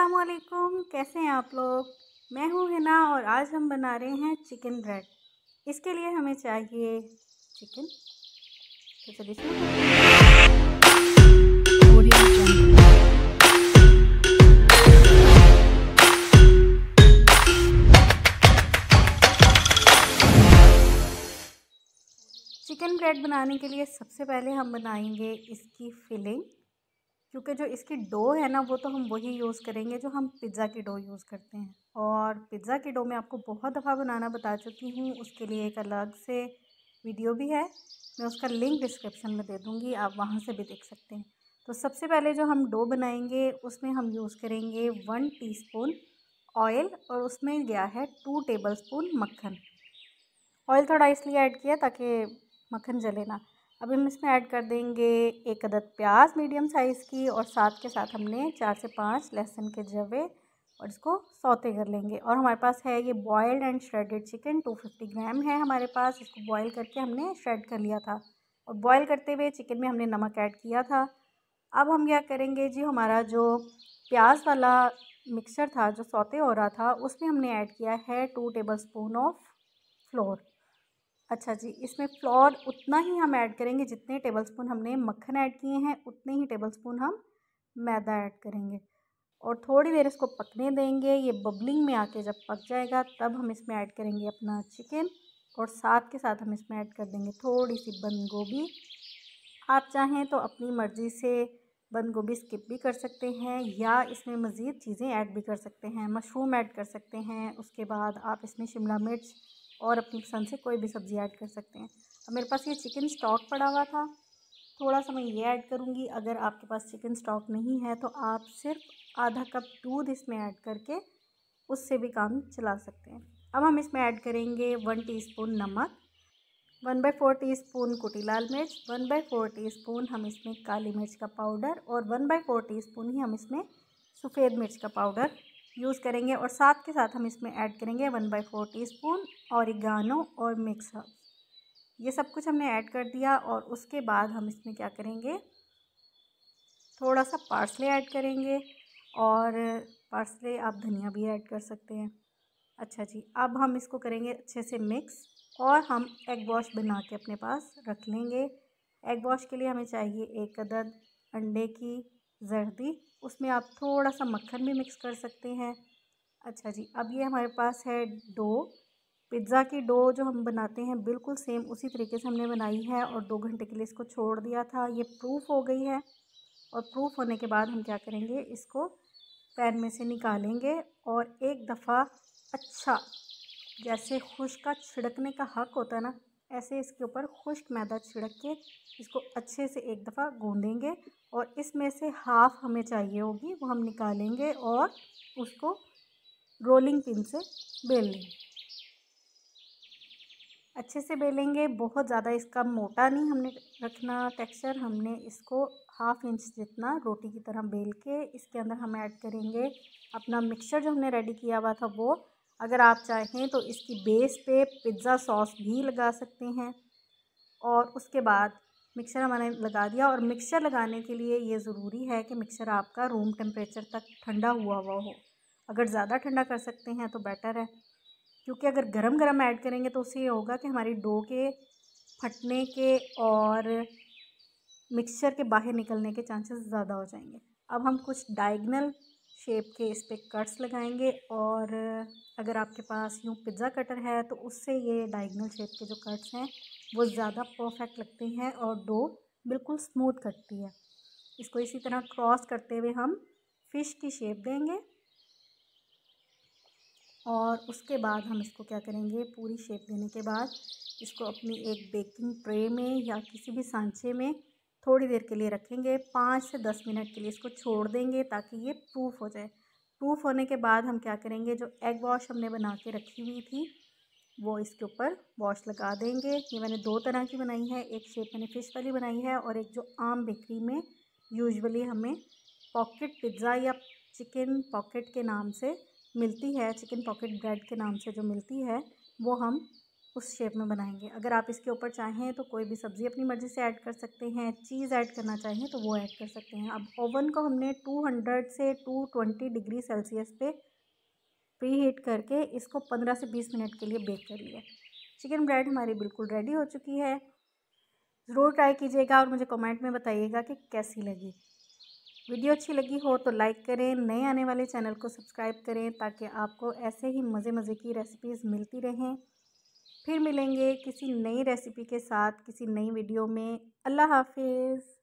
असलकुम कैसे हैं आप लोग मैं हूँ हिना और आज हम बना रहे हैं चिकन ब्रेड इसके लिए हमें चाहिए चिकन तो चलिए शुरू चिकन ब्रेड बनाने के लिए सबसे पहले हम बनाएंगे इसकी फिलिंग क्योंकि जो इसकी डो है ना वो तो हम वही यूज़ करेंगे जो हम पिज़्ज़ा की डो यूज़ करते हैं और पिज़्ज़ा की डो मैं आपको बहुत दफ़ा बनाना बता चुकी हूँ उसके लिए एक अलग से वीडियो भी है मैं उसका लिंक डिस्क्रिप्शन में दे दूँगी आप वहाँ से भी देख सकते हैं तो सबसे पहले जो हम डो बनाएंगे उसमें हम यूज़ करेंगे वन टीस्पून ऑयल और उसमें गया है टू टेबल स्पून मक्खन ऑयल थोड़ा इसलिए ऐड किया ताकि मक्खन जले ना अब हम इसमें ऐड कर देंगे एक अदद प्याज मीडियम साइज़ की और साथ के साथ हमने चार से पाँच लहसुन के जवे और इसको सौते कर लेंगे और हमारे पास है ये boiled and shredded chicken 250 gram है हमारे पास इसको बॉयल करके हमने श्रेड कर लिया था और बॉयल करते हुए चिकन में हमने नमक ऐड किया था अब हम क्या करेंगे जी हमारा जो प्याज वाला मिक्सचर था जो सौते हो रहा था उसमें हमने ऐड किया है two tablespoon of flour अच्छा जी इसमें फ्लोर उतना ही हम ऐड करेंगे जितने टेबलस्पून हमने मक्खन ऐड किए हैं उतने ही टेबलस्पून हम मैदा ऐड करेंगे और थोड़ी देर इसको पकने देंगे ये बबलिंग में आके जब पक जाएगा तब हम इसमें ऐड करेंगे अपना चिकन और साथ के साथ हम इसमें ऐड कर देंगे थोड़ी सी बंद गोभी आप चाहें तो अपनी मर्ज़ी से बंद गोभी स्किप भी कर सकते हैं या इसमें मज़ीद चीज़ें ऐड भी कर सकते हैं मशरूम ऐड कर सकते हैं उसके बाद आप इसमें शिमला मिर्च और अपनी पसंद से कोई भी सब्ज़ी ऐड कर सकते हैं अब मेरे पास ये चिकन स्टॉक पड़ा हुआ था थोड़ा सा मैं ये ऐड करूँगी अगर आपके पास चिकन स्टॉक नहीं है तो आप सिर्फ आधा कप दूध इसमें ऐड करके उससे भी काम चला सकते हैं अब हम इसमें ऐड करेंगे वन टी नमक one by four teaspoon कुटी लाल मिर्च one by four teaspoon हम इसमें काली मिर्च का पाउडर और one by four teaspoon ही हम इसमें सफ़ेद मिर्च का पाउडर यूज़ करेंगे और साथ के साथ हम इसमें ऐड करेंगे one by four teaspoon oregano और मिक्स हर्ब ये सब कुछ हमने ऐड कर दिया और उसके बाद हम इसमें क्या करेंगे थोड़ा सा पार्सले ऐड करेंगे और पार्सले आप धनिया भी ऐड कर सकते हैं अच्छा जी अब हम इसको करेंगे अच्छे से मिक्स और हम एग वॉश बना के अपने पास रख लेंगे एग वॉश के लिए हमें चाहिए एक अदद अंडे की जर्दी उसमें आप थोड़ा सा मक्खन भी मिक्स कर सकते हैं अच्छा जी अब ये हमारे पास है डो पिज़्ज़ा की डो जो हम बनाते हैं बिल्कुल सेम उसी तरीके से हमने बनाई है और दो घंटे के लिए इसको छोड़ दिया था ये प्रूफ हो गई है और प्रूफ होने के बाद हम क्या करेंगे इसको पैन में से निकालेंगे और एक दफ़ा अच्छा जैसे खुश का छिड़कने का हक होता है ना ऐसे इसके ऊपर खुश्क मैदा छिड़क के इसको अच्छे से एक दफ़ा गूँधेंगे और इसमें से हाफ़ हमें चाहिए होगी वो हम निकालेंगे और उसको रोलिंग पिन से बेल लेंगे अच्छे से बेलेंगे बहुत ज़्यादा इसका मोटा नहीं हमने रखना टेक्सचर हमने इसको हाफ इंच जितना रोटी की तरह बेल के इसके अंदर हम ऐड करेंगे अपना मिक्सचर जो हमने रेडी किया हुआ था वो अगर आप चाहें तो इसकी बेस पे पिज़्ज़ा सॉस भी लगा सकते हैं और उसके बाद मिक्सर हमारे लगा दिया और मिक्सर लगाने के लिए ये ज़रूरी है कि मिक्सर आपका रूम टेम्परेचर तक ठंडा हुआ हुआ हो अगर ज़्यादा ठंडा कर सकते हैं तो बेटर है क्योंकि अगर गरम गरम ऐड करेंगे तो उससे ये होगा कि हमारी डो के फटने के और मिक्सचर के बाहर निकलने के चांसेस ज़्यादा हो जाएंगे अब हम कुछ डायगनल शेप के इस पर कट्स लगाएंगे और अगर आपके पास यूँ पिज़्ज़ा कटर है तो उससे ये डायगनल शेप के जो कट्स हैं वो ज़्यादा परफेक्ट लगते हैं और डो बिल्कुल स्मूथ कटती है इसको इसी तरह क्रॉस करते हुए हम फ़िश की शेप देंगे और उसके बाद हम इसको क्या करेंगे पूरी शेप देने के बाद इसको अपनी एक बेकिंग ट्रे में या किसी भी सांचे में थोड़ी देर के लिए रखेंगे पाँच से दस मिनट के लिए इसको छोड़ देंगे ताकि ये प्रूफ हो जाए प्रूफ होने के बाद हम क्या करेंगे जो एग वॉश हमने बना के रखी हुई थी वो इसके ऊपर वॉश लगा देंगे ये मैंने दो तरह की बनाई है एक शेप मैंने फ़िश वाली बनाई है और एक जो आम बेकरी में यूजुअली हमें पॉकेट पिज़्ज़ा या चिकन पॉकेट के नाम से मिलती है चिकन पॉकेट ब्रेड के नाम से जो मिलती है वो हम उस शेप में बनाएंगे अगर आप इसके ऊपर चाहें तो कोई भी सब्ज़ी अपनी मर्ज़ी से ऐड कर सकते हैं चीज़ ऐड करना चाहें तो वो ऐड कर सकते हैं अब ओवन को हमने 200 से 220 डिग्री सेल्सियस पे प्री हीट करके इसको 15 से 20 मिनट के लिए बेक कर लिया चिकन ब्रेड हमारी बिल्कुल रेडी हो चुकी है ज़रूर ट्राई कीजिएगा और मुझे कॉमेंट में बताइएगा कि कैसी लगी वीडियो अच्छी लगी हो तो लाइक करें नए आने वाले चैनल को सब्सक्राइब करें ताकि आपको ऐसे ही मज़े मज़े की रेसिपीज़ मिलती रहें फिर मिलेंगे किसी नई रेसिपी के साथ किसी नई वीडियो में अल्लाह हाफिज़